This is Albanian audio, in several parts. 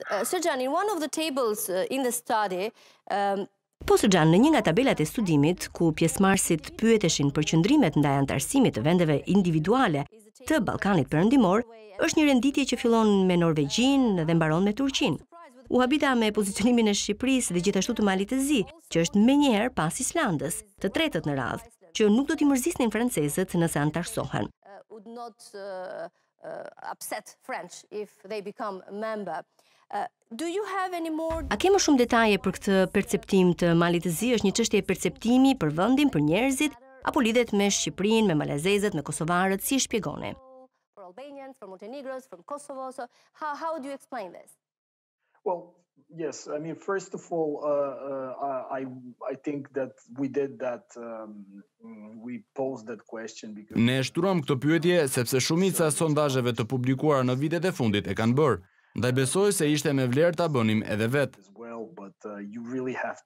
Eh, Sërgjan, në one of the tables eh, in the study... Ehm, po së gjanë në një nga tabelat e studimit, ku pjesmarsit pyeteshin për qëndrimet ndaj antarësimit të vendeve individuale të Balkanit përëndimor, është një renditje që fillon me Norvegjin dhe mbaron me Turqin. U habita me pozicionimin e Shqipërisë dhe gjithashtu të malit të zi, që është me njerë pas Islandës, të tretët në radhë, që nuk do t'i mërzisnin francezët nëse antarësohen. Eh, uh, upset French if they become a member. Uh, do you have any more A ke më shumë detaje për këtë perceptim të malit të zi? Është një çështje e perceptimi për vendin, për njerëzit apo lidhet me Shqipërinë, me malezezët, me kosovarët, si shpjegoni? For Albanians, for Montenegrins, from Kosovo. So how how do you explain this? Well, Yes, I mean, first of all, uh, uh, I I think that we did that. Um, we posed that question because. Ne shturam këtë pyetje sepse shumica e sondazheve të publikuara në vitet e fundit e kanë bër Ndaj besoj se ishte me vlerë ta bënim edhe vet. Uh, uh,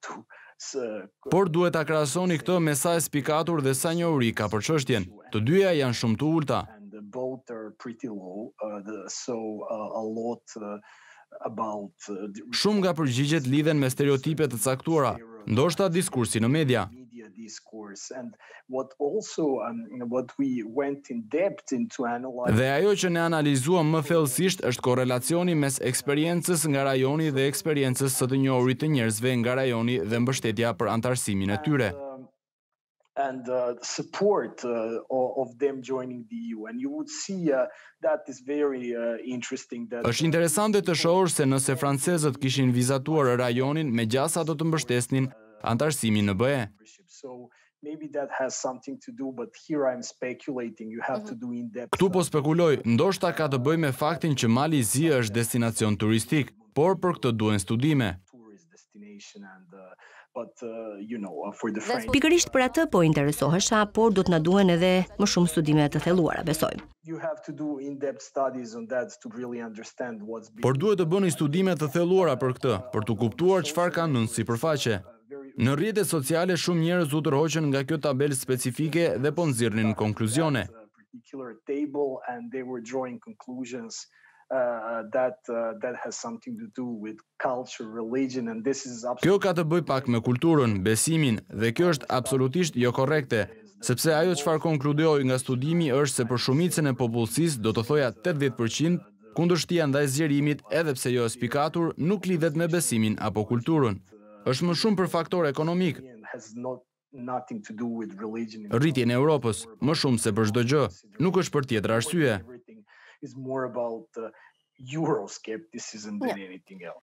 Por duhet ta krahasoni këtë me sa e spikatur dhe sa njohuri ka për çështjen. Të dyja janë shumë të ulta. Uh, the, so a lot Uh, Shumë nga përgjigjet lidhen me stereotipet të caktuara, ndoshta diskursi në media. Um, dhe ajo që ne analizuam më thellësisht është korelacioni mes eksperiencës nga rajoni dhe eksperiencës së të njohurit të njerëzve nga rajoni dhe mbështetja për antarësimin e tyre. Uh, and uh, support uh, of them joining the EU and you would see uh, that is very uh, interesting that Është interesante të shohur se nëse francezët kishin vizatuar rajonin me gjasa ato të mbështesnin antarësimin në BE Maybe that has something to do but here I'm speculating you have to do in depth. Ktu uh, po spekuloj, ndoshta ka të bëjë me faktin që Mali është destinacion turistik, por për këtë duhen studime. But uh, you know uh, for the fact Let's për atë po interesohesha, por do të na duhen edhe më shumë studime të thelluara, besoj. you have to do in-depth studies on that to really understand what's being Por duhet të bëni studime të thelluara për këtë për të kuptuar çfarë kanë në sipërfaqe. Në rrjetet sociale shumë njerëz u dorhoqën nga kjo tabelë specifike dhe po nxirrnin konkluzione. On social media, uh, many people were drawn to these specific tables and they were drawing uh that uh, that has something to do with culture religion and this is absolutely Kjo ka të bëj pak me kulturën, besimin dhe kjo është absolutisht jo korrekte, sepse ajo çfarë konkludoi nga studimi është se për shumicën e popullsisë, do të thoja 80%, kundërshtia ndaj zgjerimit, edhe pse jo e spikatur, nuk lidhet me besimin apo kulturën. Është më shumë për faktor ekonomik. Rritjen e Europës, më shumë se për çdo gjë, nuk është për tjetër arsye. is more about the Euroscepticism yeah. than anything else.